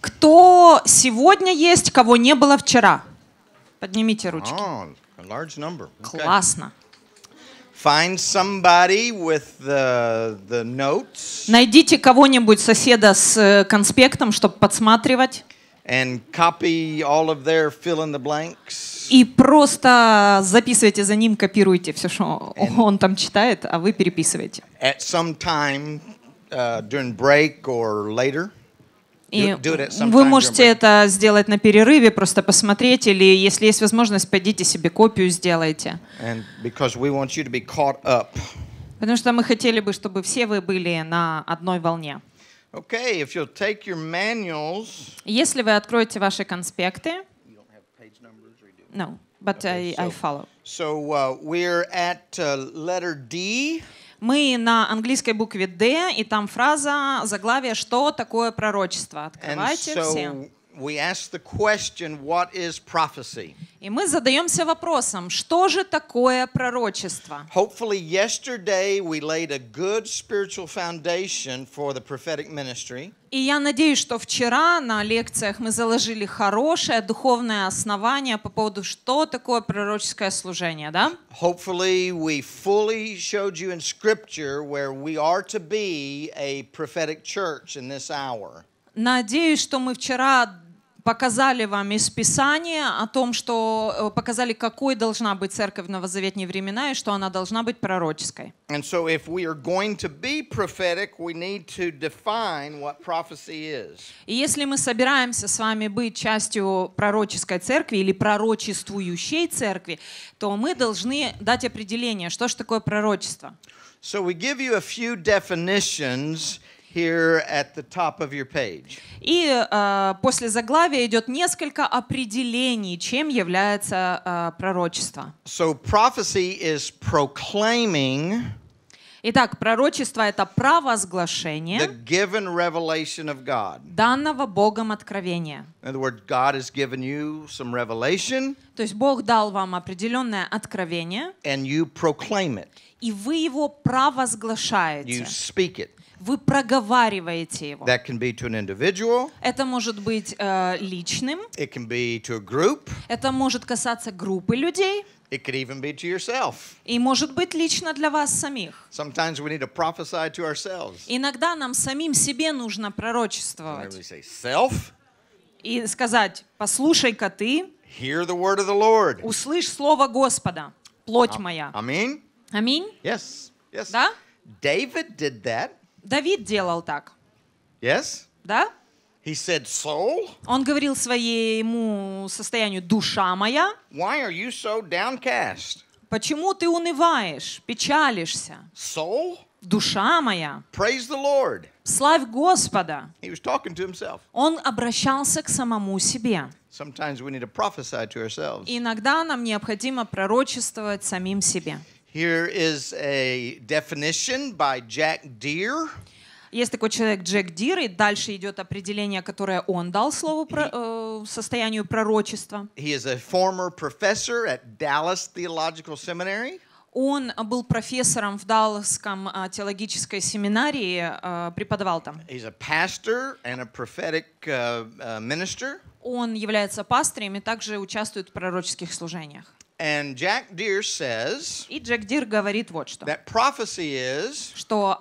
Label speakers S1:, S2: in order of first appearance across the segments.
S1: Кто сегодня есть, кого не было вчера? Поднимите ручки. Классно.
S2: Find somebody with the, the notes.
S1: Найдите кого-нибудь соседа с э, конспектом, чтобы подсматривать. And copy
S2: all of their fill in the blanks.
S1: И просто записывайте за ним, копируйте все, что And он там читает, а вы переписываете.
S2: At some time, uh, during break or later.
S1: И вы можете это сделать на перерыве, просто посмотреть, или если есть возможность, пойдите себе копию сделайте. Потому что мы хотели бы, чтобы все вы были на одной волне. Okay, if you'll take your manuals, Если вы откроете ваши конспекты, no, but okay, I, so, I follow.
S2: So uh, we're
S1: at uh, letter D. Мы на английской букве D, и там фраза, заглавие «Что такое пророчество?» Открывайте so, все. we ask the question, what is prophecy? И мы задаемся вопросом, что же такое пророчество?
S2: Hopefully yesterday we laid a good spiritual foundation for the prophetic ministry.
S1: И я надеюсь, что вчера на лекциях мы заложили хорошее духовное основание по поводу, что такое пророческое служение, да?
S2: Hopefully we fully showed you in scripture where we are to be a prophetic church in this hour.
S1: Надеюсь, что мы вчера показали вам из Писания о том, что э, показали, какой должна быть церковь в новозаветные времена и что она должна быть пророческой. И если мы собираемся с вами быть частью пророческой церкви или пророчествующей церкви, то мы должны дать определение, что же такое пророчество. So we give you a few definitions
S2: here at the top of your page.
S1: И uh, после заглавия идет несколько определений, чем является uh, пророчество. So prophecy is proclaiming Итак, пророчество — это провозглашение the given revelation of God. данного Богом откровения. In other words, God has given you some revelation, То есть Бог дал вам определенное откровение, and you proclaim it. и вы его провозглашаете. You speak it. Вы проговариваете его.
S2: That can be to an individual.
S1: Это может быть э, личным.
S2: It can be to a group. Это может касаться группы людей. It could even be to yourself. И
S1: может быть лично для вас самих.
S2: Sometimes we need to prophesy to ourselves.
S1: Иногда нам самим себе нужно пророчествовать. We say, Self? И сказать, послушай-ка ты, Hear the word of the Lord. услышь слово Господа, плоть а- моя. Аминь. Аминь? Yes. Yes. Да? David did that. Давид делал так. Yes? Да? He said, soul, Он говорил своему состоянию «душа моя». Why are you so downcast? Почему ты унываешь, печалишься? Soul? Душа моя. Praise the Lord. Славь Господа. He was talking to himself. Он обращался к самому себе.
S2: Sometimes we need to prophesy to ourselves.
S1: Иногда нам необходимо пророчествовать самим себе.
S2: Here is a definition by Jack Deere.
S1: Есть такой человек Джек Дир, и дальше идет определение, которое он дал слову про, э, состоянию пророчества.
S2: He is a former professor at Dallas Theological Seminary.
S1: Он был профессором в Далласском а, теологической семинарии, а, преподавал там. He's a pastor
S2: and a prophetic э, э, minister.
S1: Он является пастором и также участвует в пророческих служениях.
S2: And Jack Deere says, И Джек
S1: Дир говорит вот что. That prophecy is, что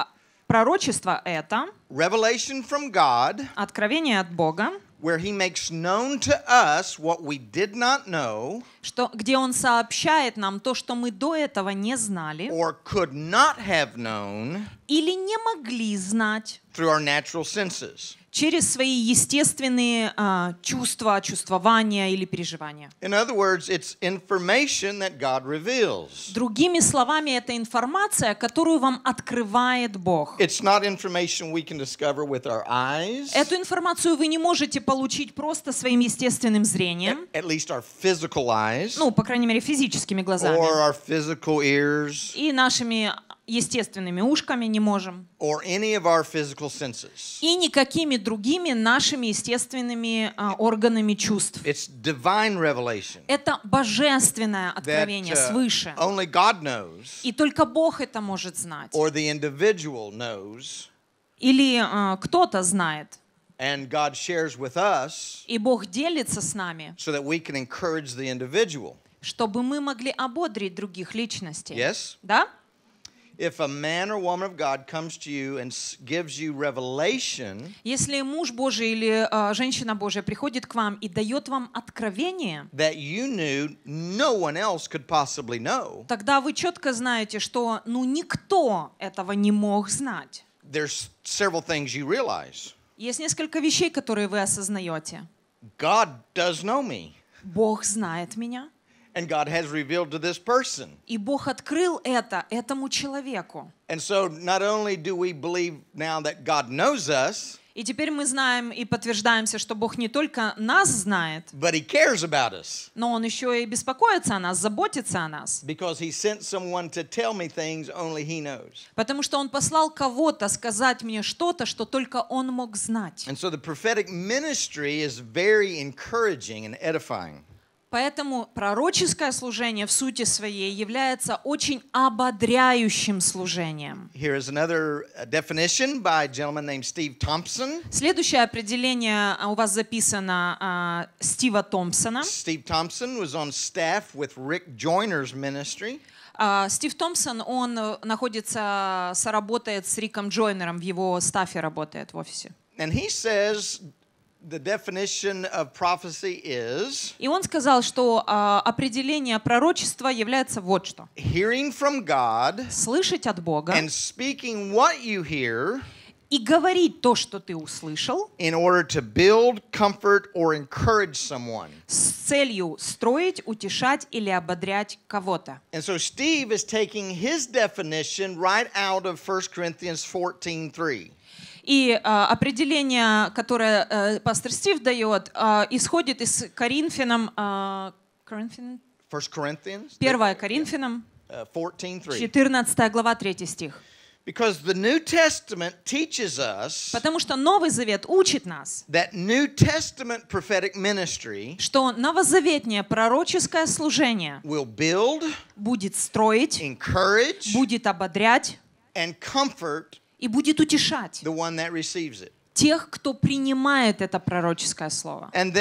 S1: пророчество это revelation from God, откровение от Бога, where he makes known to us what we did not know, что, где он сообщает нам то, что мы до этого не знали, or could not have known, или не могли знать, through our natural
S2: senses.
S1: Через свои естественные uh, чувства, чувствования или переживания.
S2: In other words, it's information that God reveals.
S1: Другими словами, это информация, которую вам открывает
S2: Бог. It's not information we can discover with
S1: our eyes. Эту информацию вы не можете получить просто своим естественным зрением. At, at least our physical eyes. Ну, по крайней мере, физическими глазами. Or
S2: our physical ears.
S1: И нашими естественными ушками не можем.
S2: Or any of our physical senses.
S1: И никакими другими нашими естественными uh, органами чувств.
S2: It's divine revelation.
S1: Это божественное откровение that, uh, свыше.
S2: Only God knows.
S1: И только Бог это может знать.
S2: Or the individual knows.
S1: Или uh, кто-то знает.
S2: And God shares with us.
S1: И Бог делится с нами.
S2: So that we can encourage the individual.
S1: Чтобы мы могли ободрить других личностей. Yes? Да?
S2: If a man or woman of God comes to you and gives you revelation,
S1: если муж Божий или uh, женщина Божья приходит к вам и дает вам откровение,
S2: that you knew no one else could possibly know,
S1: тогда вы четко знаете, что ну никто этого не мог знать.
S2: There's several things you realize.
S1: Есть несколько вещей, которые вы осознаете.
S2: God does know me.
S1: Бог знает меня.
S2: And God has revealed to this person.
S1: И Бог открыл это этому человеку.
S2: And so not only do we believe now that God knows us,
S1: и теперь мы знаем и подтверждаемся, что Бог не только нас знает, but
S2: he cares about us.
S1: но Он еще и беспокоится о нас, заботится о нас.
S2: Because he sent someone to tell me things only he knows. Потому что Он послал кого-то сказать мне что-то, что только Он мог знать. And so the prophetic ministry is very encouraging and edifying.
S1: Поэтому пророческое служение в сути своей является очень ободряющим служением.
S2: Uh,
S1: Следующее определение а, у вас записано uh, Стива Томпсона. Стив Томпсон was on staff with Rick Joyner's ministry. А, Стив Томпсон, он э, находится, работает с Риком Джойнером, в его стафе работает в офисе.
S2: And he says The definition of prophecy is,
S1: и он сказал, что а, определение пророчества является вот что. Hearing from God слышать от Бога and speaking what you hear, и говорить
S2: то, что ты услышал, in order to build, comfort, or encourage someone. с
S1: целью строить, утешать или ободрять кого-то. And so Steve is
S2: taking his definition right out of 1 Corinthians 14.3.
S1: И э, определение, которое э, пастор Стив дает, э, исходит из Коринфянам, э, Коринфян? Первая Коринфянам, 14 uh, глава, 3 стих. Because the New Testament teaches us Потому что Новый Завет учит нас, that New Testament prophetic ministry что новозаветнее пророческое служение will build, будет строить, encourage, будет ободрять and comfort и будет утешать тех, кто принимает это пророческое слово. и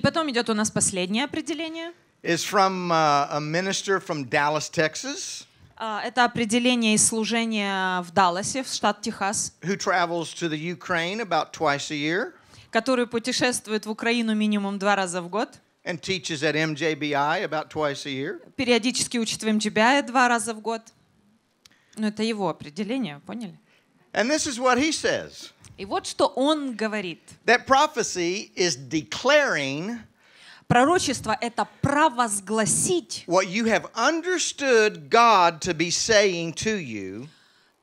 S1: потом идет у нас последнее определение.
S2: Is from uh, a minister from Dallas,
S1: Texas. Uh, это определение из служения в Далласе, в штат Техас.
S2: Who travels to the Ukraine about twice a year. Который путешествует в Украину минимум два раза в год. And teaches at MJBI about twice a year.
S1: Периодически учит в MJBI а два раза в год. Но это его определение, поняли? And this is what he says. И вот что он говорит. That prophecy is
S2: declaring Пророчество — это провозгласить what you have
S1: understood God to be saying to you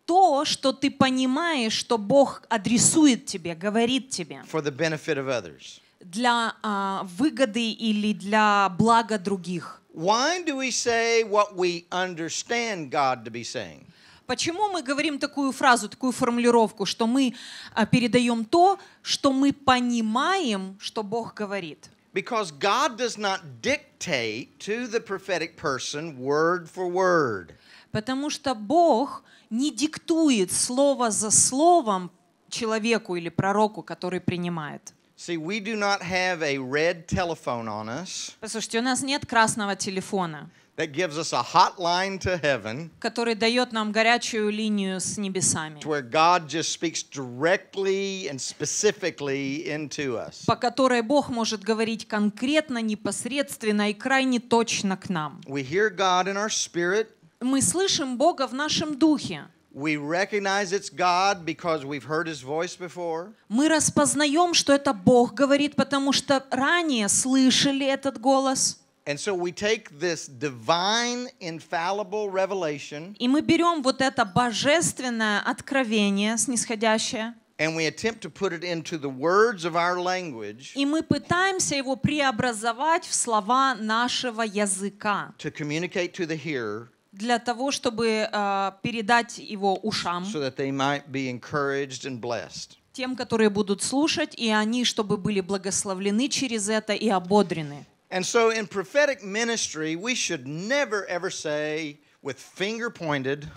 S1: то, что ты понимаешь, что Бог адресует тебе, говорит тебе for the benefit of others. для uh, выгоды или для блага других. Why do we say what we understand God to be saying? Почему мы говорим такую фразу, такую формулировку, что мы а, передаем то, что мы понимаем, что Бог говорит?
S2: Because God does not dictate to the prophetic person word
S1: for word. Потому что Бог не диктует слово за словом человеку или пророку, который принимает. See, we do not have
S2: a red telephone on us.
S1: Послушайте, у нас нет красного телефона
S2: that gives us a hotline to heaven,
S1: который дает нам горячую линию с небесами, where God
S2: just speaks directly and specifically into us.
S1: по которой Бог может говорить конкретно, непосредственно и крайне точно к нам.
S2: We hear God in our spirit. Мы слышим Бога в нашем духе.
S1: We recognize it's God
S2: because we've heard His voice before.
S1: Мы распознаем, что это Бог говорит, потому что ранее слышали этот голос. And so we take this divine
S2: infallible revelation.
S1: И мы берем вот это божественное откровение снисходящее.
S2: And we attempt to put it into the words of our language.
S1: И мы пытаемся его преобразовать в слова нашего языка. To communicate to the hearer. для того, чтобы э, передать его ушам, so that they might be
S2: encouraged and blessed.
S1: тем, которые будут слушать, и они, чтобы были благословлены через это и ободрены.
S2: And so in prophetic ministry, we should never ever say with finger pointed.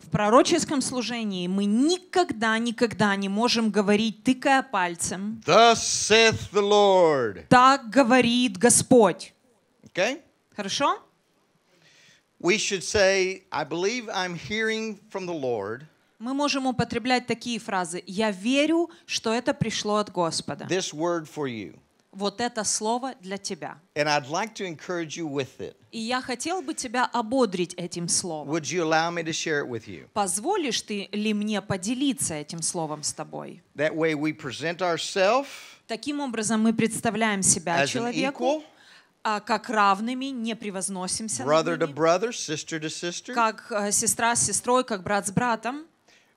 S1: В пророческом служении мы никогда, никогда не можем говорить, тыкая пальцем. Thus saith the Lord. Так говорит Господь. Okay? Хорошо? We should say, I believe I'm hearing from the Lord. Мы можем употреблять такие фразы. Я верю, что это пришло от Господа. This word for you. вот это слово для тебя. And I'd like to encourage you with it. И я хотел бы тебя ободрить этим словом. Would you allow me to share it with you? Позволишь ты ли мне поделиться этим словом с тобой? That way we present ourselves. Таким образом мы представляем себя as человеку. An equal, а как равными, не превозносимся brother над brother,
S2: sister sister. как
S1: э, сестра с сестрой, как брат с братом.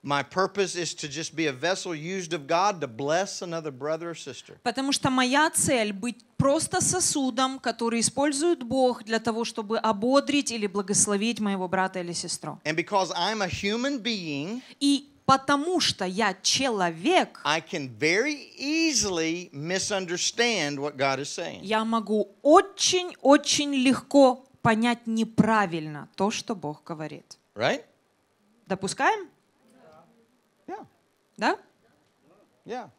S2: My purpose is to just be a vessel used of God to bless another brother or sister.
S1: Потому что моя цель быть просто сосудом, который использует Бог для того, чтобы ободрить или благословить моего брата или сестру. And because I'm a human being, и потому что я человек, I can very easily misunderstand what God is saying. Я могу очень-очень легко понять неправильно то, что Бог говорит. Right? Допускаем? Да? Yeah.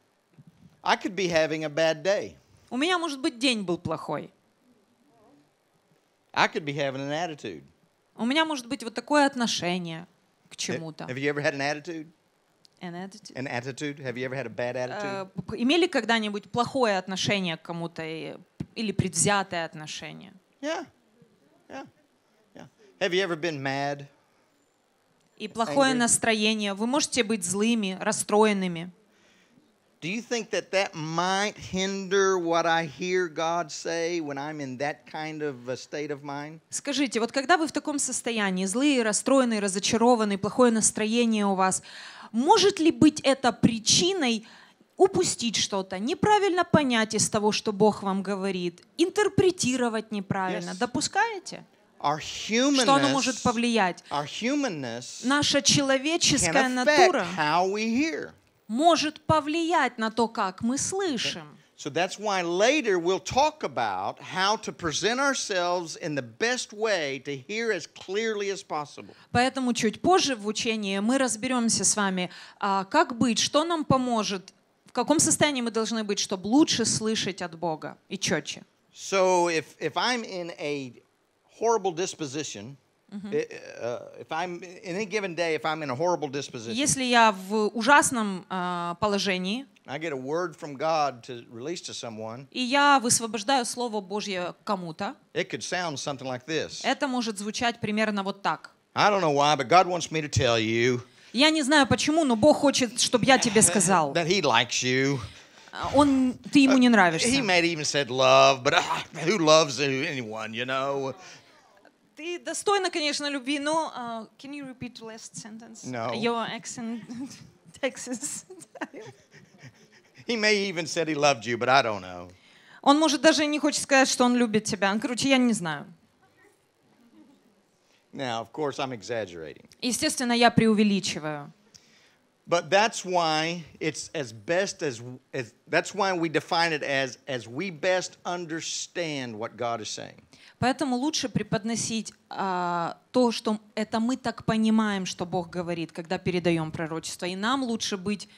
S1: I could be having a bad day. У меня, может быть, день был плохой.
S2: I could be having an attitude.
S1: У меня может быть вот такое отношение к чему-то. Have
S2: you ever had an attitude? An attitude. An attitude. Have you ever had a bad attitude?
S1: Uh, имели когда-нибудь плохое отношение к кому-то или предвзятое отношение? Yeah. Yeah.
S2: Yeah. Have you ever been mad? и плохое
S1: настроение, вы можете быть злыми, расстроенными.
S2: Do you think that that might hinder what I hear God say when I'm in that kind of a state of mind?
S1: Скажите, вот когда вы в таком состоянии, злые, расстроенные, разочарованные, плохое настроение у вас, может ли быть это причиной упустить что-то, неправильно понять из того, что Бог вам говорит, интерпретировать неправильно? Yes. Допускаете? что оно может повлиять. Наша человеческая натура может повлиять на то, как мы слышим. So that's why later
S2: we'll talk about how to present ourselves in the best way to hear as
S1: clearly as possible. Поэтому чуть позже в учении мы разберемся с вами, а, как быть, что нам поможет, в каком состоянии мы должны быть, чтобы лучше слышать от Бога и четче.
S2: So if, if I'm in a horrible disposition, если
S1: я в ужасном положении, и я высвобождаю Слово Божье кому-то, это может звучать примерно вот так.
S2: Я не
S1: знаю почему, но Бог хочет, чтобы я тебе сказал. А, он, ты ему не uh, нравишься. He may
S2: even said love, but uh, who loves anyone, you know?
S1: Ты достойна, конечно, любви, но... Uh, can you repeat the last sentence? No. Your accent, Texas.
S2: he may even said he loved you, but I don't know.
S1: Он, может, даже не хочет сказать, что он любит тебя. Короче, я не знаю.
S2: Now, of course, I'm exaggerating.
S1: Естественно, я преувеличиваю.
S2: But that's why it's as best as, as that's why we define it as as we best understand what God is saying.
S1: Поэтому лучше преподносить а, то, что это мы так понимаем, что Бог говорит, когда передаем пророчество. И нам лучше быть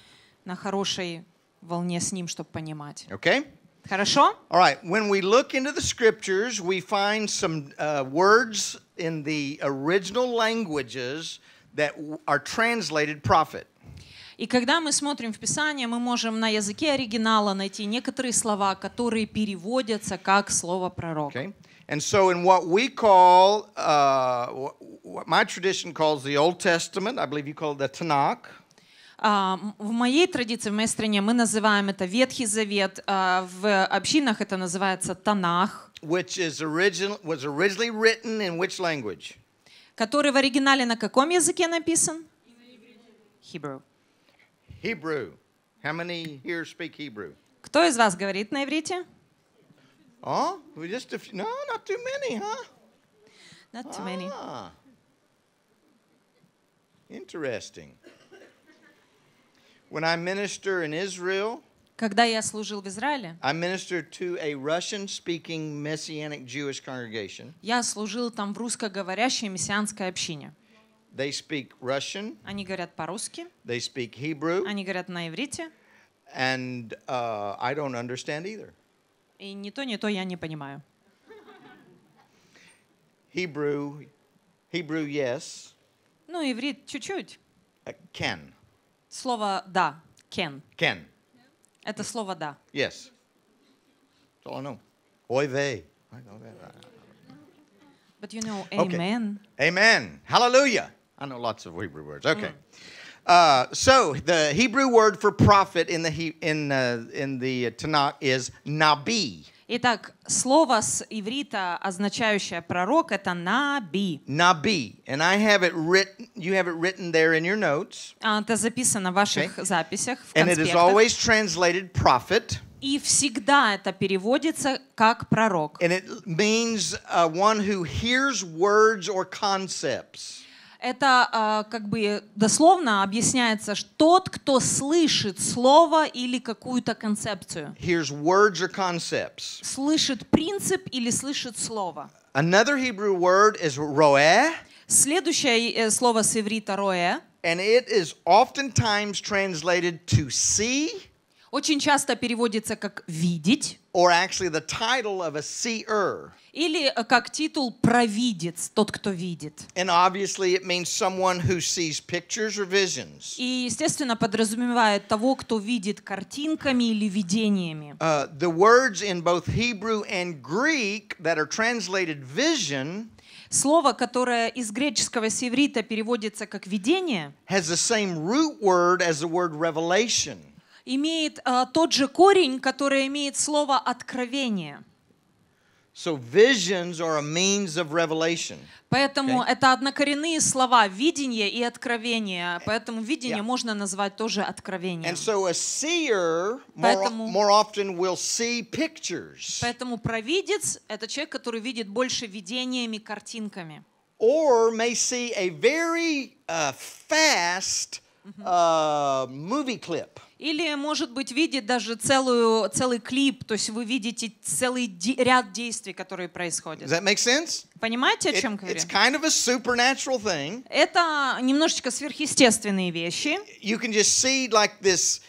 S1: на хорошей волне с Ним, чтобы понимать. Okay? Хорошо? All
S2: right. When we look into the scriptures, we find some uh, words in the original languages that are translated prophet.
S1: И когда мы смотрим в Писание, мы можем на языке оригинала найти некоторые слова, которые переводятся как слово пророк. Okay.
S2: And so, in what we call, uh, what my tradition calls the Old Testament, I believe you call it the Tanakh.
S1: Uh, в моей традиции, в моей стране мы называем это Ветхий Завет, uh, в общинах это называется Танах.
S2: Which is original, was originally written in which language?
S1: Который в оригинале на каком языке написан?
S2: Hebrew. Hebrew. How many here speak Hebrew?
S1: Кто из вас говорит на иврите?
S2: Oh, we just a few. No,
S1: not too many, huh? Not too many.
S2: Interesting. When I minister in Israel,
S1: когда я служил в Израиле,
S2: I ministered to a Russian-speaking Messianic Jewish congregation.
S1: Я служил там в русскоговорящей мессианской общине.
S2: They speak Russian.
S1: Они говорят по-русски.
S2: They speak Hebrew. Они
S1: говорят на иврите.
S2: And uh, I don't understand either.
S1: И ни то, ни то я не понимаю.
S2: Hebrew, Hebrew, yes.
S1: Ну, иврит чуть-чуть.
S2: Uh, can.
S1: Слово да, can. Can. Это слово да.
S2: Yes. That's all I know. Oy vey. I know that.
S1: But you know, amen.
S2: Okay. Amen. Hallelujah. I know lots of Hebrew words. Okay. Mm. Uh, so the Hebrew word for prophet in the in uh, in the Tanakh is nabi.
S1: Итак, слово с иврита, означающее пророк, это наби. Наби, and I have it written. You have it written there in your notes. Это записано в ваших okay. записях в And it is always translated prophet. И всегда это переводится
S2: как пророк. And it means uh, one who hears words or concepts.
S1: Это а, как бы дословно объясняется, что тот, кто слышит слово или какую-то концепцию.
S2: Hears words or concepts.
S1: Слышит принцип или слышит слово.
S2: Another Hebrew word is roeh.
S1: Следующее э, слово с иврита роэ. And it is oftentimes translated to see очень часто переводится как «видеть». Or actually the title of a seer. Или э, как титул «провидец», тот, кто видит.
S2: And obviously it means someone who sees pictures or visions.
S1: И, естественно, подразумевает того, кто видит картинками или видениями.
S2: Uh, the words in both
S1: Hebrew and Greek that are translated vision Слово, которое из греческого севрита переводится как «видение»,
S2: has the same root word as the word revelation
S1: имеет э, тот же корень, который имеет слово откровение.
S2: So visions are a means of revelation.
S1: Поэтому okay? это однокоренные слова видение и откровение. Поэтому видение yeah. можно назвать тоже откровением.
S2: And so a seer поэтому, more, often will see pictures.
S1: Поэтому провидец это человек, который видит больше видениями, картинками.
S2: Or may see a very uh, fast uh, movie clip.
S1: Или, может быть, видит даже целую, целый клип, то есть вы видите целый де- ряд действий, которые происходят. Does that make sense? Понимаете, о чем говорю? It's kind of Это немножечко сверхъестественные вещи. You can just see like
S2: this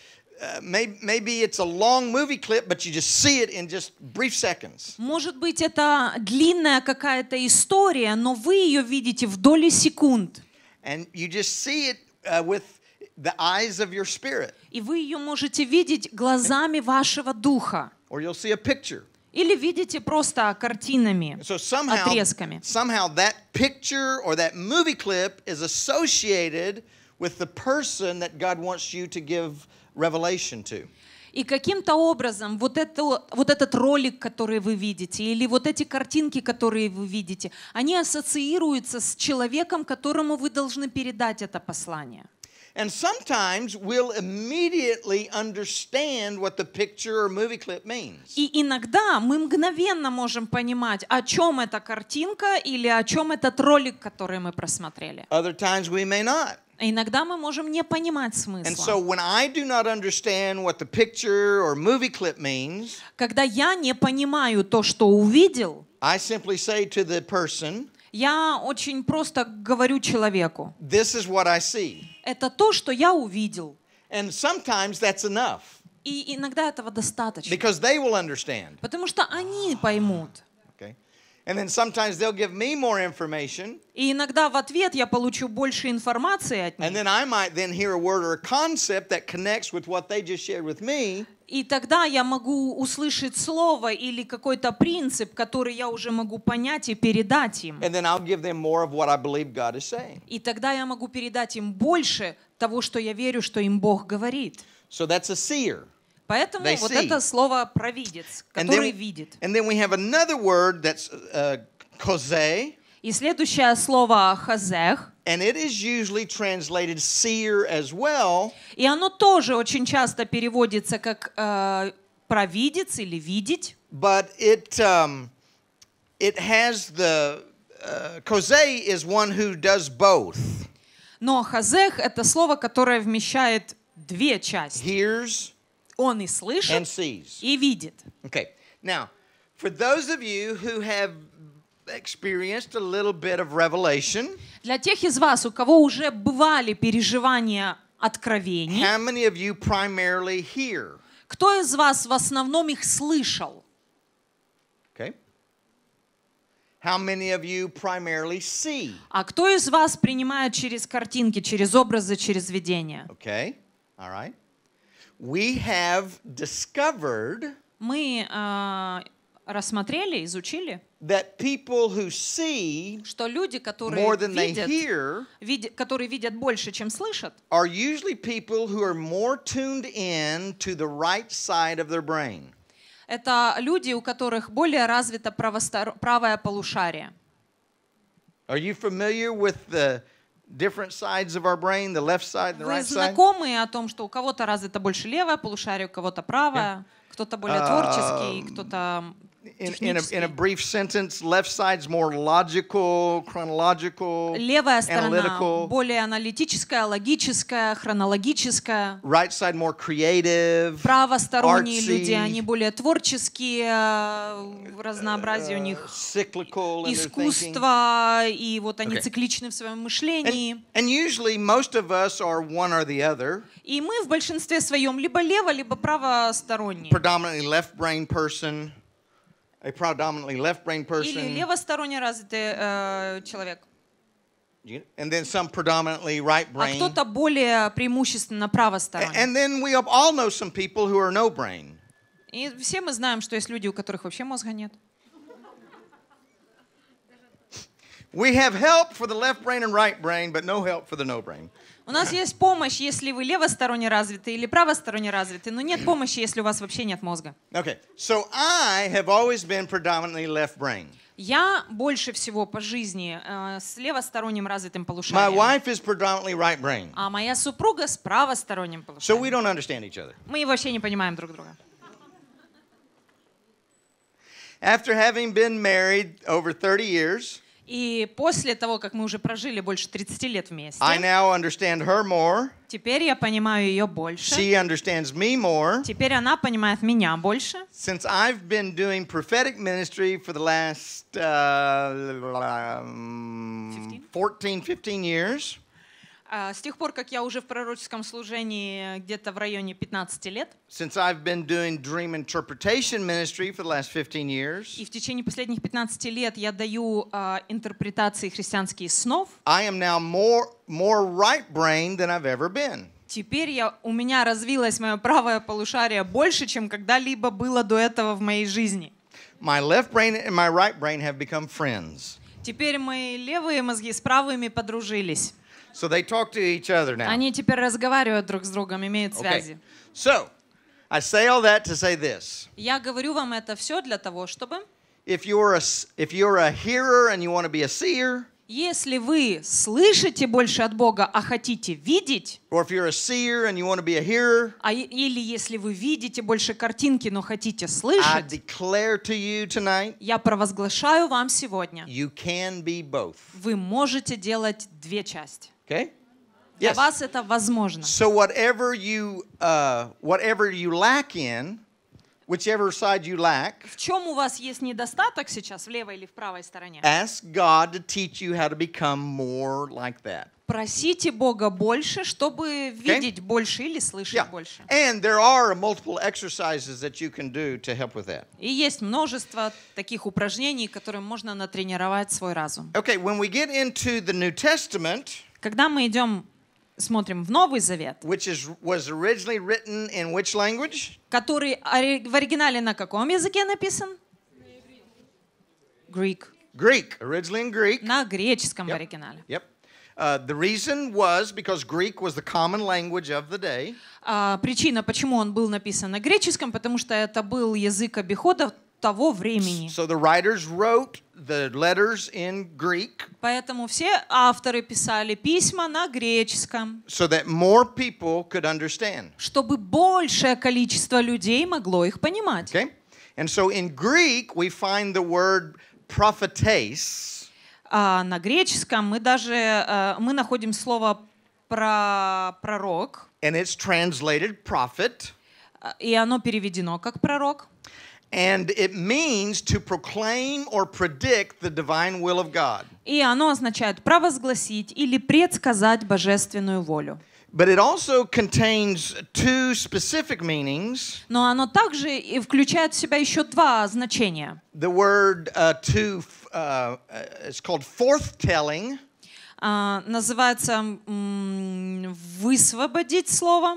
S2: uh, maybe it's a long movie clip, but you just see it in just brief seconds.
S1: Может быть, это длинная какая-то история, но вы ее видите в доли секунд.
S2: And you just see it uh, with the eyes of your spirit.
S1: И вы ее можете видеть глазами вашего духа. Or you'll see a picture. Или видите просто картинами, so somehow, отрезками. Somehow that picture or
S2: that movie clip is associated with the person that God wants you to give
S1: revelation to. И каким-то образом вот, это, вот этот ролик, который вы видите, или вот эти картинки, которые вы видите, они ассоциируются с человеком, которому вы должны передать это послание. And sometimes we'll immediately understand what the picture or movie clip means. И иногда мы мгновенно можем понимать, о чем эта картинка или о чем этот ролик, который мы просмотрели.
S2: Other times we may not.
S1: Иногда мы можем не понимать смысла. Когда я не понимаю то, что увидел, I simply say to the person, я очень просто говорю человеку, This is what I see. Это то, что я увидел. And
S2: sometimes that's enough. И иногда этого достаточно. Because they will understand. Потому что они поймут. Okay. And then sometimes they'll give me more information. И иногда
S1: в ответ я получу больше информации от них. And then I might then hear a word or a concept that connects with what they just shared with me. И тогда я могу услышать слово или какой-то принцип, который я уже могу понять и передать им. И тогда я могу передать им больше того, что я верю, что им Бог говорит. So that's a seer. Поэтому They вот see. это слово провидец, который and then, видит.
S2: Uh, и следующее слово
S1: хазех. And it is usually translated seer as well. И оно тоже очень часто переводится как э, провидец или видеть. But it um, it has the uh, Kosei is one
S2: who does both.
S1: Но хазех это слово, которое вмещает две части. Hears. Он и слышит. And sees. И видит. Okay. Now,
S2: for those of you who have experienced a little bit of revelation.
S1: Для тех из вас, у кого уже бывали переживания откровений. How many of you primarily hear? Кто из вас в основном их слышал? Okay.
S2: How many of you primarily see?
S1: А кто из вас принимает через картинки, через образы, через видения?
S2: Okay. All right. We have discovered
S1: мы а, рассмотрели, изучили, that people who see что люди, которые more than видят, they hear, видят, которые видят больше, чем слышат, are usually people who are more
S2: tuned in to the right side of their brain.
S1: Это люди, у которых более развито правое полушарие.
S2: Are you familiar with the different sides of our brain, the left side, the Вы right side?
S1: знакомы о том, что у кого-то развито больше левое полушарие, у кого-то правое? Yeah кто-то более творческий, um, кто-то In, in, a, in a
S2: brief sentence, left side's more logical, chronological, Левая сторона analytical. более
S1: аналитическая, логическая, хронологическая.
S2: Right side more creative,
S1: Правосторонние artsy, люди, они более творческие, э, разнообразие uh, у них uh, cyclical искусство, и вот они okay. цикличны в своем мышлении.
S2: And, and usually most of us are one or the other.
S1: И мы в большинстве своем либо лево, либо правосторонние.
S2: Predominantly left brain person. a predominantly left-brain person. Или
S1: э, человек.
S2: And then some predominantly right brain. кто-то
S1: более преимущественно правосторонний. And
S2: then we all know some people who are no brain.
S1: И все мы знаем, что есть люди, у которых вообще мозга нет.
S2: We have help for the left brain and right brain, but no help for the no brain.
S1: У нас есть помощь, если вы левосторонне развиты или правосторонне развиты, но нет помощи, если у вас вообще нет мозга.
S2: Okay. So I have always been predominantly left brain.
S1: Я больше всего по жизни э, с левосторонним развитым полушарием. My
S2: wife is predominantly right brain.
S1: А моя супруга с правосторонним
S2: полушарием. So we don't understand each other.
S1: Мы вообще не понимаем друг друга.
S2: After having been married over 30 years,
S1: и после того, как мы уже прожили больше 30 лет вместе, I
S2: now understand her more.
S1: теперь я понимаю ее больше.
S2: She understands me more. Теперь она понимает меня больше. Since I've been doing prophetic ministry for the last uh, 14, 15 years.
S1: А, с тех пор, как я уже в пророческом служении где-то в районе 15 лет.
S2: Since I've been doing dream interpretation ministry for the last 15
S1: years. И в течение последних 15 лет я даю а, интерпретации христианских снов.
S2: I am now more more right brain than I've ever been.
S1: Теперь у меня развилось мое правое полушарие больше, чем когда-либо было до этого в моей жизни.
S2: My left brain and my right brain have become friends.
S1: Теперь мои левые мозги с правыми подружились. So they talk to each other now. Они теперь разговаривают друг с другом, имеют связи.
S2: Okay. So, I say all that to say this.
S1: Я говорю вам это все для того, чтобы
S2: If you're a if you're a hearer and you want to be a seer, если вы
S1: слышите больше от Бога, а хотите видеть, hearer, а, или если вы видите больше картинки, но хотите слышать, to tonight, я провозглашаю вам сегодня, вы можете делать две части. Okay? Yes. So whatever you,
S2: uh, whatever you lack in, whichever side you lack,
S1: в чем у вас есть недостаток сейчас, в левой или в правой стороне?
S2: Ask God to teach you how to become more like that.
S1: Просите Бога больше, чтобы видеть
S2: больше или слышать yeah. больше. And there are multiple exercises that you can do to help with that.
S1: И есть множество таких упражнений, которым можно натренировать свой разум. Okay, when we get into the New Testament, Когда мы идем смотрим в Новый Завет, which is, was originally written in which language? который в оригинале на каком языке написан?
S2: Greek. Greek,
S1: originally in Greek. На греческом yep. в оригинале.
S2: Yep. Uh, the reason was because Greek was the common language of the day.
S1: Uh, причина, почему он был написан на греческом, потому что это был язык обихода того времени.
S2: So the writers wrote the letters in Greek.
S1: Поэтому все авторы писали письма на греческом.
S2: So that more people could understand. Чтобы большее количество людей могло их понимать. Okay? And so in Greek we
S1: find the word prophetes. А на греческом мы даже э, мы находим слово про пророк. And it's translated prophet. Э, и оно переведено как пророк. And it means to proclaim or predict the divine will of God. И оно означает провозгласить или предсказать божественную волю. But it also contains two specific meanings. Но оно также и включает в себя еще два значения.
S2: The word uh, to uh, it's called forthtelling.
S1: Uh, называется м- высвободить слово.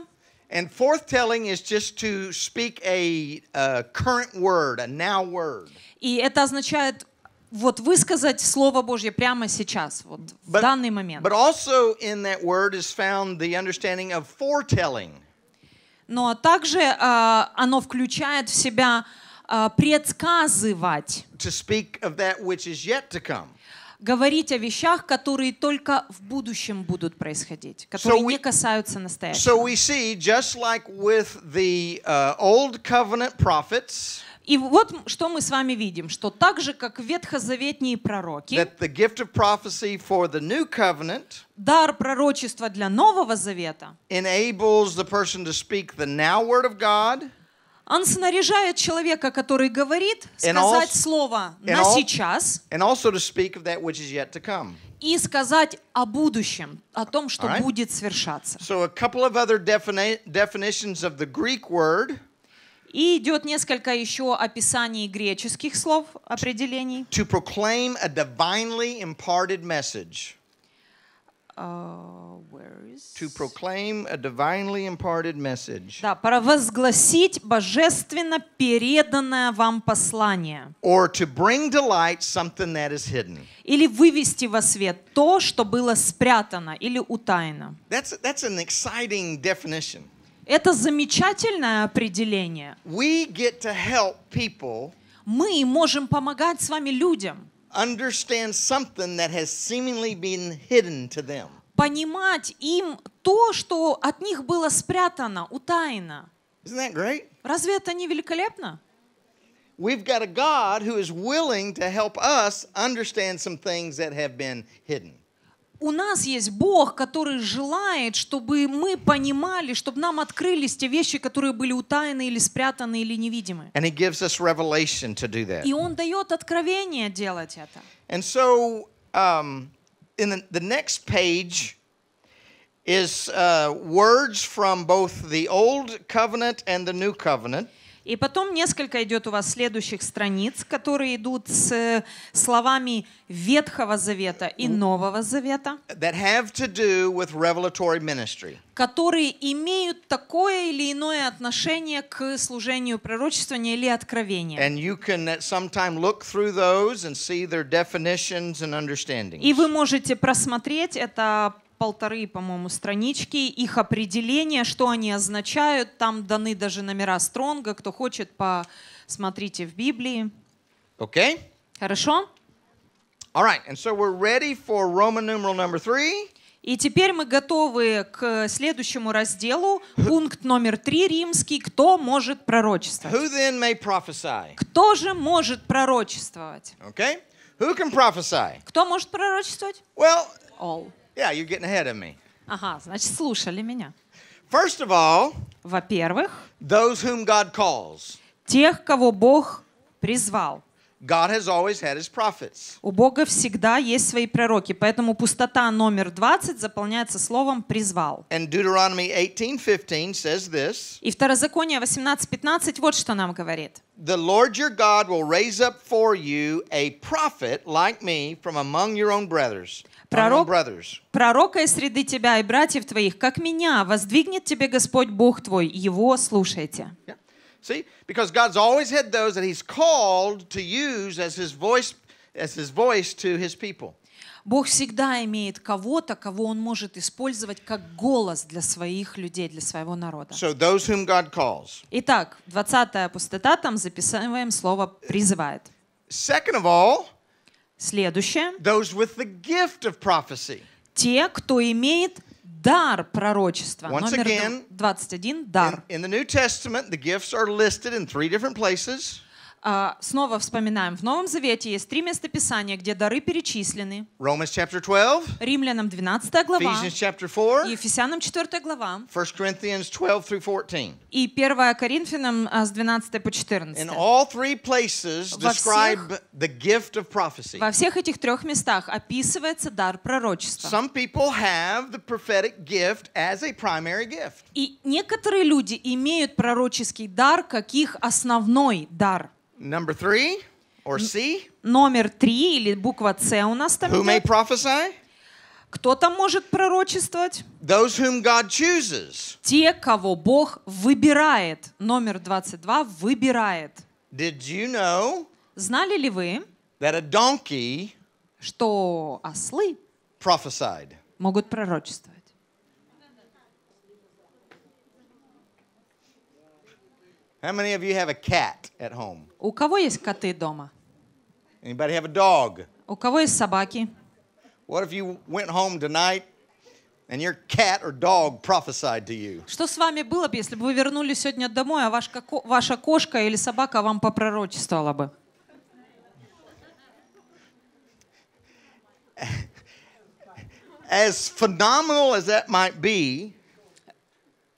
S1: And forthtelling is just to speak a, a current word, a now word. И это означает вот высказать Слово Божье прямо сейчас, вот but, в данный момент. But
S2: also in that word is found the understanding of foretelling.
S1: Но также uh, оно включает в себя uh, предсказывать. To speak of that which is yet to come. говорить о вещах, которые только в будущем будут происходить, которые so we, не касаются настоящего. Uh, и вот что мы с вами видим, что так же, как ветхозаветные пророки, covenant, дар пророчества для Нового Завета enables the person to speak the now word of God, он снаряжает человека, который говорит, сказать слово на сейчас. И сказать о будущем, о том, что right.
S2: будет свершаться. So a couple of other definitions
S1: of the Greek word. И идет несколько еще описаний греческих слов, определений. To proclaim a divinely imparted message.
S2: To proclaim a divinely imparted message.
S1: Да, провозгласить божественно переданное вам послание. Or to bring to light something that is hidden. Или вывести во свет то, что было спрятано или утаяно. That's that's an exciting definition. Это замечательное определение. We get to help people. Мы можем помогать с вами людям. understand something that has seemingly been hidden to them. Понимать им то, что от них было спрятано, утаено. Isn't that great? Разве это не великолепно? We've got a God
S2: who is willing to help us understand some things that have been hidden.
S1: у нас есть Бог, который желает, чтобы мы понимали, чтобы нам открылись те вещи, которые были утаяны или спрятаны или невидимы.
S2: And he gives us to do that. И
S1: он дает откровение делать это.
S2: And so um, in the, the next page is uh, words from both the old
S1: covenant and the new covenant. И потом несколько идет у вас следующих страниц, которые идут с э, словами Ветхого Завета и Нового Завета, that
S2: have to do with revelatory ministry.
S1: которые имеют такое или иное отношение к служению пророчествования или откровения. Uh, и вы можете просмотреть это полторы, по-моему, странички, их определение, что они означают. Там даны даже номера Стронга. Кто хочет, посмотрите в Библии. Okay. Хорошо? All right, and so we're ready for Roman numeral number three. И теперь мы готовы к следующему разделу, пункт номер три, римский, кто может пророчествовать? Who then may prophesy? Кто же может пророчествовать? Okay. Who can prophesy? Кто может пророчествовать? Well, All. Yeah, you're getting ahead of me. Ага, значит, слушали меня. First of all, во-первых, those whom God calls. Тех, кого Бог призвал. God has always had his prophets. У Бога всегда есть свои пророки, поэтому пустота номер 20 заполняется словом «призвал». And Deuteronomy 18:15 says this. И Второзаконие 18:15 вот что нам говорит.
S2: The Lord your God will raise up for you a prophet like me from among your own brothers. пророк,
S1: пророка из среды тебя и братьев твоих, как меня, воздвигнет тебе Господь Бог твой, его слушайте.
S2: See, because God's always had those that He's called to use as His voice, as His voice to His people.
S1: Бог всегда имеет кого-то, кого Он может использовать как голос для своих людей, для своего народа. So those whom God calls. Итак, 20 пустота, там записываем слово «призывает». Second of all, Следующее. Those with the gift of prophecy. Те, кто имеет дар пророчества. Once Номер again, 21 дар.
S2: In, in the New Testament, the gifts are listed in three different places.
S1: А, снова вспоминаем, в Новом Завете есть три места Писания, где дары перечислены.
S2: Romans chapter 12,
S1: Римлянам 12 глава, Ephesians chapter 4, Ефесянам 4 глава, 1 Corinthians 12 through 14. и 1 Коринфянам а, с 12 по 14. In all three places describe
S2: the gift of prophecy. Во всех
S1: этих трех местах описывается дар пророчества. Some people have the prophetic gift as a primary gift. И некоторые люди имеют пророческий дар как их основной дар. Number three or C? Номер три или буква С у нас там Who may prophesy? Кто там может пророчествовать? Those whom God chooses. Те, кого Бог выбирает. Номер 22 выбирает. Did you know Знали ли вы, that a donkey что ослы prophesied? могут пророчествовать?
S2: How many of you have a cat at home?
S1: У кого есть коты дома?
S2: Anybody have a dog? У кого есть собаки? What if you went home tonight and your cat or dog prophesied to you?
S1: Что с вами было бы, если бы вы вернулись сегодня домой, а ваш, ваша кошка или собака вам попророчествовала бы?
S2: As phenomenal as that might be,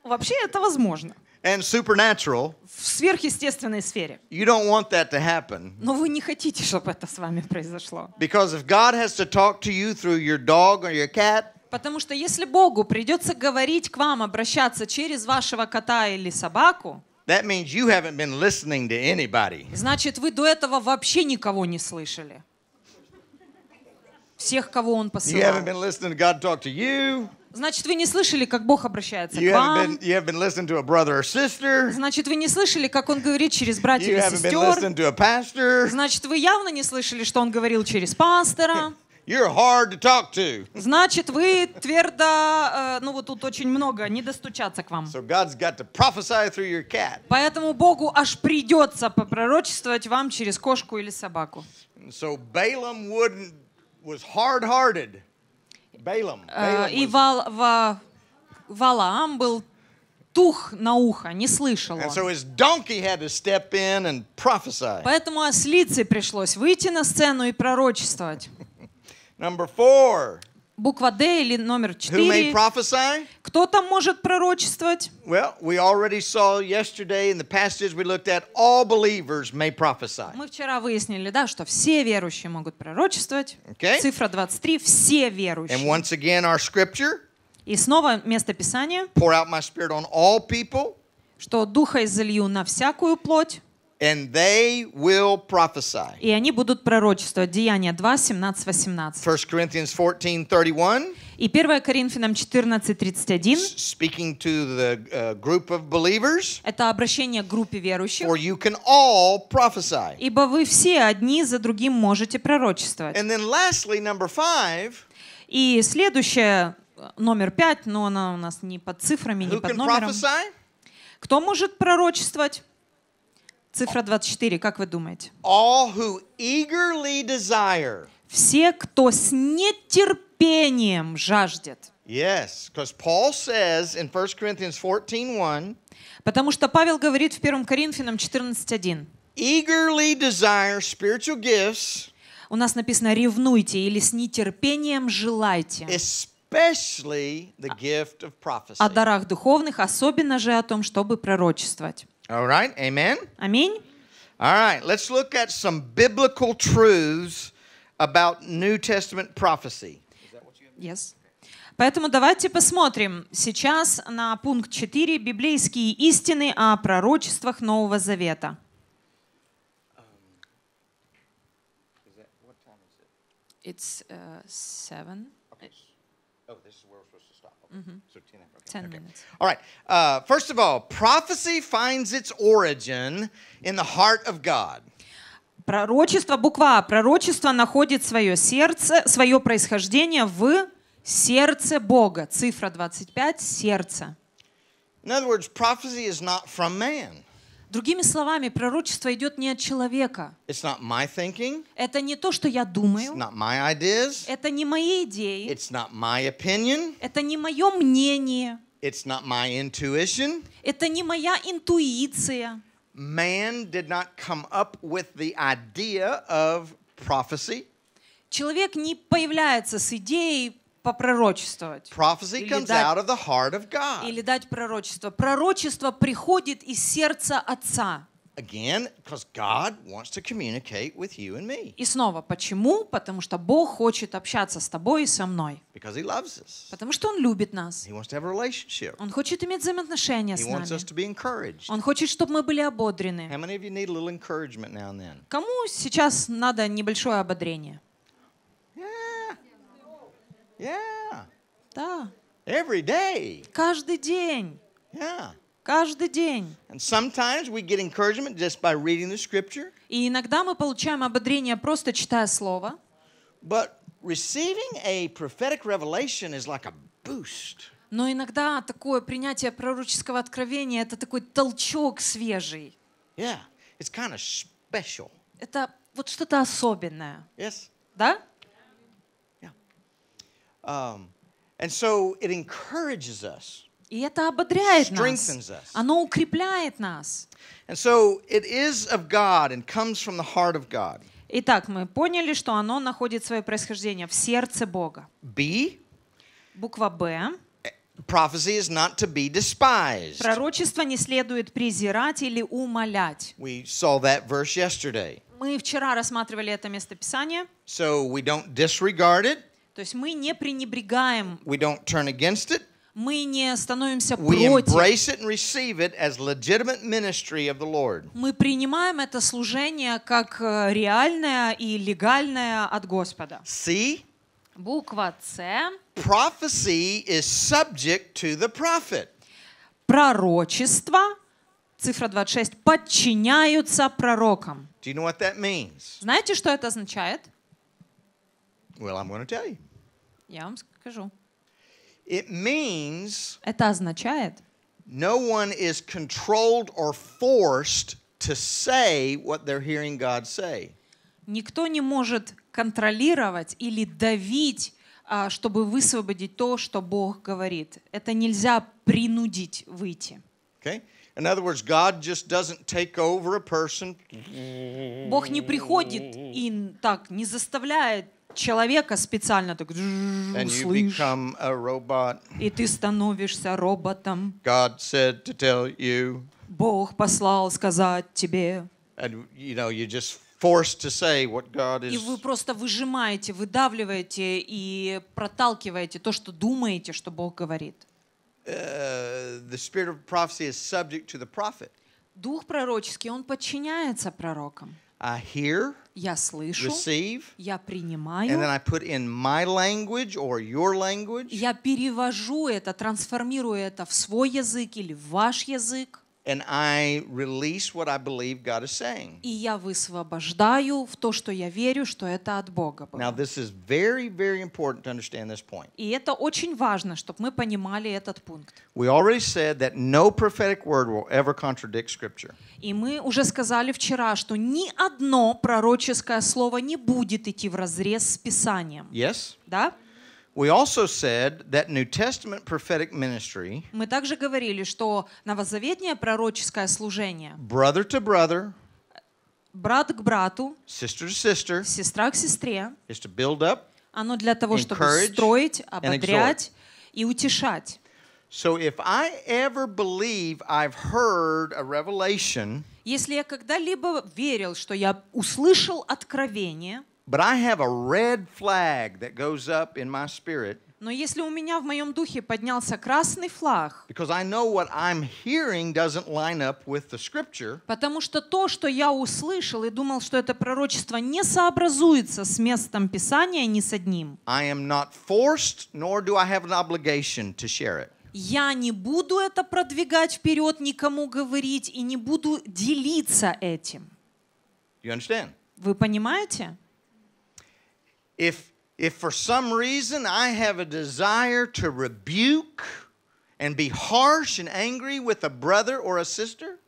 S2: вообще это возможно and supernatural,
S1: в сверхъестественной сфере.
S2: You don't want that to happen.
S1: Но вы не хотите, чтобы это с вами произошло.
S2: Because if God has to talk to you through your dog or your cat,
S1: Потому что если Богу придется говорить к вам, обращаться через вашего кота или собаку,
S2: That means you haven't been listening to anybody.
S1: Значит, вы до этого вообще никого не слышали. Всех, кого он посылал. You haven't
S2: been listening to God talk to you.
S1: Значит, вы не слышали, как Бог обращается you к вам. Been,
S2: you been to
S1: a or Значит, вы не слышали, как Он говорит через братьев you и
S2: сестер.
S1: Значит, вы явно не слышали, что Он говорил через пастора. You're hard to talk to. Значит, вы твердо, э, ну вот тут очень много, не достучаться к вам. So God's got to prophesy through your cat. Поэтому Богу аж придется попророчествовать вам через кошку или собаку. So Balaam wouldn't, was hard-hearted. Бейлом. Э, Бейлом и Вал, Ва, Валаам был тух на ухо, не слышал он. So Поэтому ослице пришлось выйти на сцену и пророчествовать. Number four буква Д или номер 4. Кто там может пророчествовать?
S2: Well, we already saw yesterday in the passage we looked at all believers may prophesy.
S1: Мы вчера выяснили, да, что все верующие могут пророчествовать. Okay. Цифра 23 все верующие. And once again our scripture. И снова место Писания. Pour out my spirit on all people. Что духа изолью на всякую плоть. And they will prophesy. И они будут пророчествовать. Деяния 2, 17, 18. 1 Corinthians 14, 31. И 1 Коринфянам 14, 31. Speaking to the uh, group of believers. Это обращение к группе верующих. For you can all prophesy. Ибо вы все одни за другим можете пророчествовать. And then lastly, number five. И следующее, номер пять, но она у нас не под цифрами, не под номером. Prophesy? Кто может пророчествовать? Цифра 24, как вы думаете? All who eagerly desire. Все, кто с нетерпением жаждет. Yes, because Paul says in 1 Corinthians 14:1. Потому что Павел говорит в 1 Коринфянам 14:1. Eagerly desire spiritual gifts. У нас написано ревнуйте или с нетерпением желайте. Especially
S2: the gift of prophecy. О
S1: дарах духовных, особенно же о том, чтобы пророчествовать.
S2: All right, amen? Аминь. All right, let's look at some biblical truths about New Testament prophecy. Yes.
S1: Поэтому давайте посмотрим сейчас на пункт 4 библейские истины о пророчествах Нового Завета. It's uh, seven. Okay. Oh, this is where we're supposed
S2: to stop. Okay. Mm-hmm. So 10, okay. 10 okay. minutes. All right. Uh, first of all, prophecy
S1: finds its origin in the heart of God. Пророчество, буква пророчество находит свое сердце, свое происхождение в сердце Бога. Цифра 25, сердце. In other words, prophecy is not from man. Другими словами, пророчество идет не от человека. It's not my thinking. Это не то, что я думаю. It's not my ideas. Это не мои идеи. It's not my
S2: opinion. Это не мое мнение. It's not my intuition. Это не моя интуиция. Man did not come up with the idea
S1: of prophecy. Человек не появляется с идеей попророчествовать. или дать, пророчество. Пророчество приходит из сердца Отца. Again, because
S2: God wants to communicate with you
S1: and me. И снова, почему? Потому что Бог хочет общаться с тобой и со мной. Because he loves us. Потому что Он любит нас. He wants to have a relationship. Он хочет иметь взаимоотношения he с нами. Wants us to be encouraged. Он хочет, чтобы мы были ободрены. How many of you need a little encouragement now and then? Кому сейчас надо небольшое ободрение? Да. Every day. Каждый день. Yeah. Каждый
S2: день. And sometimes we get encouragement just by reading the scripture. И иногда мы получаем ободрение
S1: просто читая слово.
S2: But receiving a prophetic revelation is like a
S1: boost. Но иногда такое принятие пророческого откровения это такой толчок свежий. Yeah, it's kind of special. Это вот что-то особенное.
S2: Yes. Да? Um, and so it encourages us.
S1: И это ободряет нас. Оно укрепляет нас. And so it is of God and comes from the heart of God. Итак, мы поняли, что оно находит свое происхождение в сердце Бога. B. Буква Б.
S2: Prophecy is not to be despised.
S1: Пророчество не следует презирать или умолять.
S2: We saw that verse yesterday.
S1: Мы вчера рассматривали это местописание.
S2: So we don't disregard it.
S1: То есть мы не пренебрегаем.
S2: We don't turn against it. Мы
S1: не становимся против. Мы принимаем это служение как э, реальное и легальное от Господа. See? Буква С. Prophecy is subject to the prophet. Пророчество, цифра 26, подчиняются пророкам. Do you know what that means? Знаете, что это означает?
S2: Well, I'm going to tell
S1: you. Я вам скажу. It
S2: means Это означает no one is controlled or forced to say what they're hearing God say.
S1: Никто не может контролировать или давить, а, чтобы высвободить то, что Бог говорит. Это нельзя принудить выйти.
S2: Okay? In other words, God just doesn't take over a person. Бог не
S1: приходит и так не заставляет человека специально так слышишь и ты становишься роботом. Бог послал сказать тебе. И вы просто выжимаете, выдавливаете и проталкиваете то, что думаете, что Бог говорит. Дух пророческий, он подчиняется пророкам.
S2: I hear,
S1: я слышу, receive, я принимаю, and then I
S2: put in my language or your language.
S1: Я перевожу это, трансформирую это в свой язык или в ваш язык
S2: and I release what I believe God is saying.
S1: И я высвобождаю в то, что я верю, что это от Бога было.
S2: Now this is very, very important to understand this point.
S1: И это очень важно, чтобы мы понимали этот пункт.
S2: We already said that no prophetic word will ever contradict Scripture.
S1: И мы уже сказали вчера, что ни одно пророческое слово не будет идти в разрез с Писанием. Yes? Да?
S2: We also said that New Testament prophetic ministry
S1: Мы также говорили, что новозаветнее пророческое служение
S2: brother to brother
S1: брат к брату
S2: sister to
S1: sister сестра к сестре
S2: is to build up
S1: оно для того, чтобы строить, ободрять и утешать. So if I ever believe I've heard a revelation, если я когда-либо верил, что я услышал откровение,
S2: But I have a red flag that goes up in my spirit. Но если у
S1: меня в моем духе поднялся красный флаг, потому что то, что я услышал и думал, что это пророчество не сообразуется с местом Писания ни с одним, я не буду это продвигать вперед, никому говорить и не буду делиться этим. Вы понимаете?
S2: if, if for some reason I have a desire
S1: to rebuke and be harsh and angry with a brother or a sister,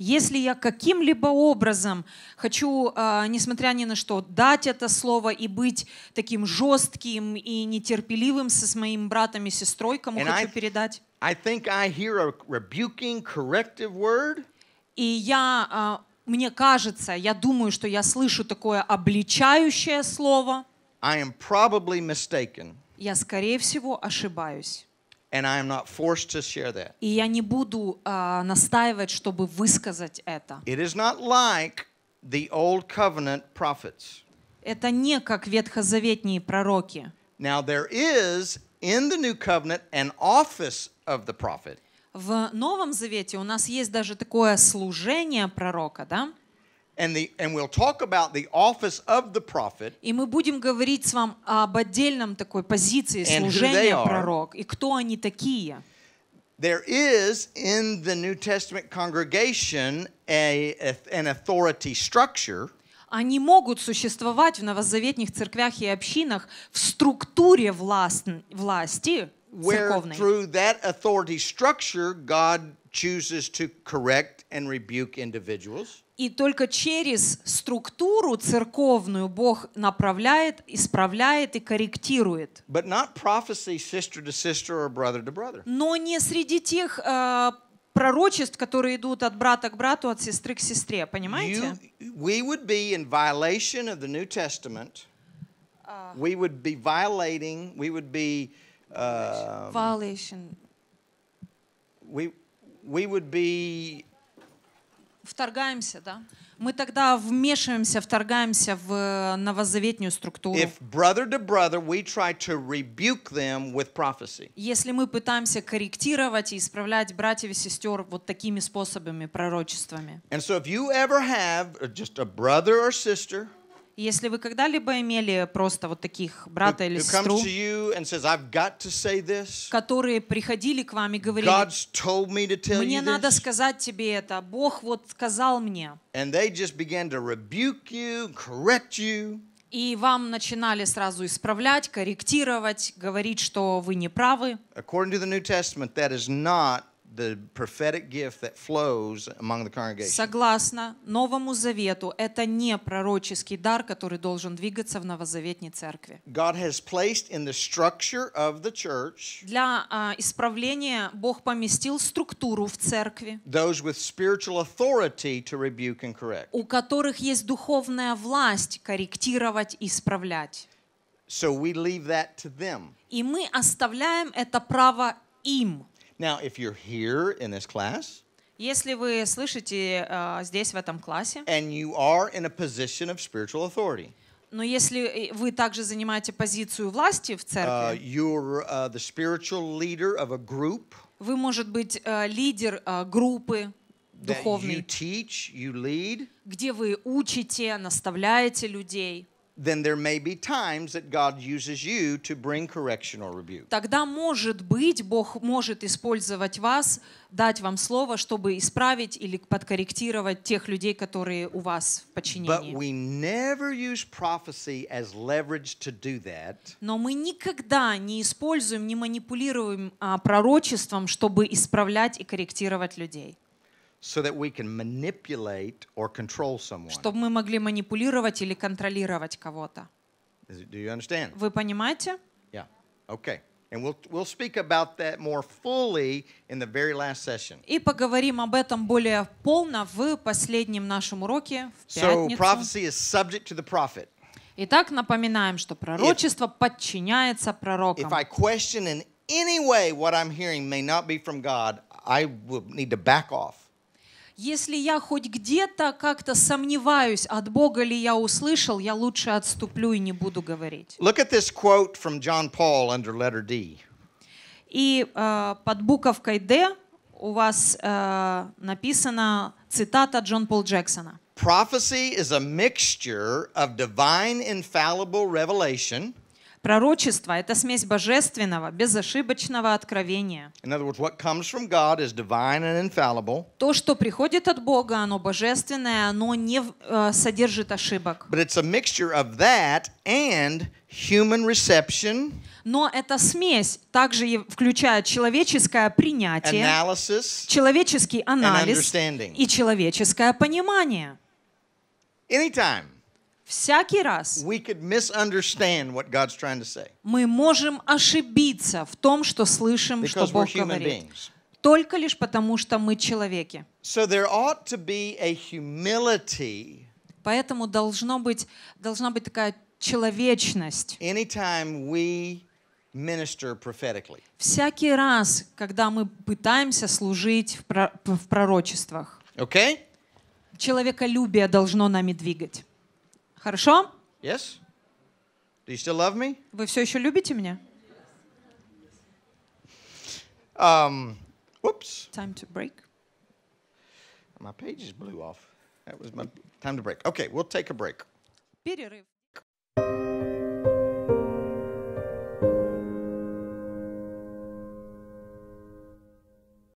S1: если я каким-либо образом хочу, а, несмотря ни на что, дать это слово и быть таким жестким и нетерпеливым со своим братом и сестрой, кому and хочу I, передать.
S2: I think I hear a rebuking, corrective
S1: word. И я, а, мне кажется, я думаю, что я слышу такое обличающее слово.
S2: I am probably mistaken.
S1: Я, скорее всего, ошибаюсь.
S2: And I am not forced to share that.
S1: И я не буду uh, настаивать, чтобы высказать это.
S2: It is not like the old covenant prophets.
S1: Это не как ветхозаветные пророки.
S2: Now there is in the new covenant an office of the prophet.
S1: В Новом Завете у нас есть даже такое служение пророка, да?
S2: And, the, and we'll talk
S1: about the office of the prophet. И мы будем говорить с вам об отдельном такой позиции служения пророк и кто они такие. There is in the New Testament congregation a, a, an authority structure. Они могут существовать в новозаветних церквях и общинах в структуре власт, власти церковной.
S2: through that authority structure God chooses to correct and rebuke individuals.
S1: И только через структуру церковную Бог направляет, исправляет и корректирует. Sister
S2: to sister or brother to brother.
S1: Но не среди тех э, пророчеств, которые идут от брата к брату, от сестры к сестре, понимаете? You, we would be in violation of the
S2: New Testament. Uh, we would be violating. We would be uh,
S1: violation.
S2: We we would be
S1: вторгаемся, да? Мы тогда вмешиваемся, вторгаемся в э, новозаветнюю структуру. Если мы пытаемся корректировать и исправлять братьев и сестер вот такими способами, пророчествами. Если вы когда-либо имели просто вот таких брата или сестру, которые приходили к вам и говорили, мне надо сказать тебе это, Бог вот сказал мне. И вам начинали сразу исправлять, корректировать, говорить, что вы не правы.
S2: According to the New Testament, that is not the prophetic gift that flows among the congregation.
S1: Согласно Новому Завету, это не пророческий дар, который должен двигаться в новозаветной церкви.
S2: God has placed in the structure of the church.
S1: Для а, исправления Бог поместил структуру в церкви.
S2: Those with spiritual authority to rebuke and correct.
S1: У которых есть духовная власть корректировать и исправлять.
S2: So we leave that to
S1: them. И мы оставляем это право им.
S2: Now, if you're here in this class,
S1: если вы слышите uh, здесь в этом классе,
S2: and you are in a position of spiritual authority,
S1: но если э, вы также занимаете позицию власти в uh, церкви,
S2: uh, you're uh, the spiritual leader of a group.
S1: Вы может быть uh, лидер uh, группы духовной, you
S2: teach, you lead,
S1: где вы учите, наставляете людей
S2: then there may be times that God uses you to bring correction or rebuke.
S1: Тогда может быть Бог может использовать вас, дать вам слово, чтобы исправить или подкорректировать тех людей, которые у вас в подчинении. But
S2: we never use prophecy as leverage to do that.
S1: Но мы никогда не используем, не манипулируем а, пророчеством, чтобы исправлять и корректировать людей.
S2: so that we can manipulate or control someone. Чтобы
S1: мы могли манипулировать или контролировать кого-то.
S2: Do you understand?
S1: Вы понимаете?
S2: Yeah. Okay. And we'll, we'll speak about that more fully in the very last session.
S1: И поговорим об этом более полно в последнем нашем уроке в пятницу. So prophecy
S2: is subject to the prophet.
S1: Итак, напоминаем, что пророчество if, подчиняется пророкам. If I question in
S2: any way what I'm hearing may not be from God, I will need to back off.
S1: если я хоть где-то как-то сомневаюсь, от Бога ли я услышал, я лучше отступлю и не буду говорить.
S2: Look at this quote from John Paul under letter D.
S1: И э, под буковкой D у вас э, написана цитата Джон Пол Джексона.
S2: Prophecy is a mixture of divine
S1: infallible revelation – Пророчество – это смесь божественного, безошибочного откровения. То, что приходит от Бога, оно божественное, оно не э, содержит ошибок.
S2: But it's a mixture of that and human reception,
S1: но эта смесь также включает человеческое принятие, analysis, человеческий анализ и человеческое понимание. Anytime всякий раз мы можем ошибиться в том, что слышим, что Бог говорит. Только лишь потому, что мы человеки. Поэтому должно быть, должна быть такая человечность. Всякий раз, когда мы пытаемся служить в пророчествах. Okay? Человеколюбие должно нами двигать. Хорошо?
S2: Yes? Do you still love me?
S1: Вы все еще любите меня? Um, whoops. Time to break.
S2: My pages blew off. That was my time to break. Okay, we'll take a break.
S1: Перерыв.